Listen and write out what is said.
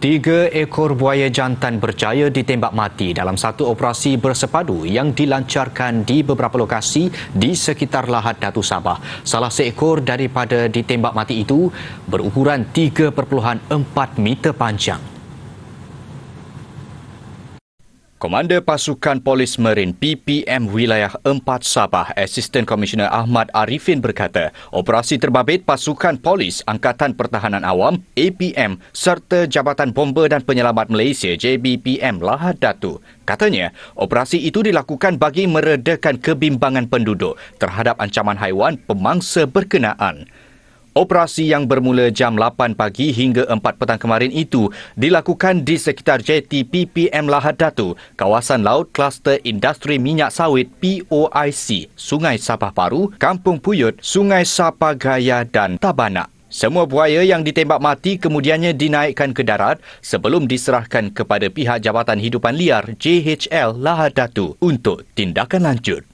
Tiga ekor buaya jantan berjaya ditembak mati dalam satu operasi bersepadu yang dilancarkan di beberapa lokasi di sekitar Lahat Datu Sabah. Salah seekor daripada ditembak mati itu berukuran 3.4 meter panjang. Komander Pasukan Polis Marin PPM Wilayah 4 Sabah, Assistant Commissioner Ahmad Arifin berkata, operasi terbabit Pasukan Polis Angkatan Pertahanan Awam APM serta Jabatan Bomber dan Penyelamat Malaysia JBPM Lahad Datu. Katanya, operasi itu dilakukan bagi meredakan kebimbangan penduduk terhadap ancaman haiwan pemangsa berkenaan. Operasi yang bermula jam 8 pagi hingga 4 petang kemarin itu dilakukan di sekitar JT PPM Lahad Datu, kawasan laut kluster industri minyak sawit POIC, Sungai Sabah Paru, Kampung Puyut, Sungai Sapagaya dan Tabanak. Semua buaya yang ditembak mati kemudiannya dinaikkan ke darat sebelum diserahkan kepada pihak Jabatan Hidupan Liar JHL Lahad Datu untuk tindakan lanjut.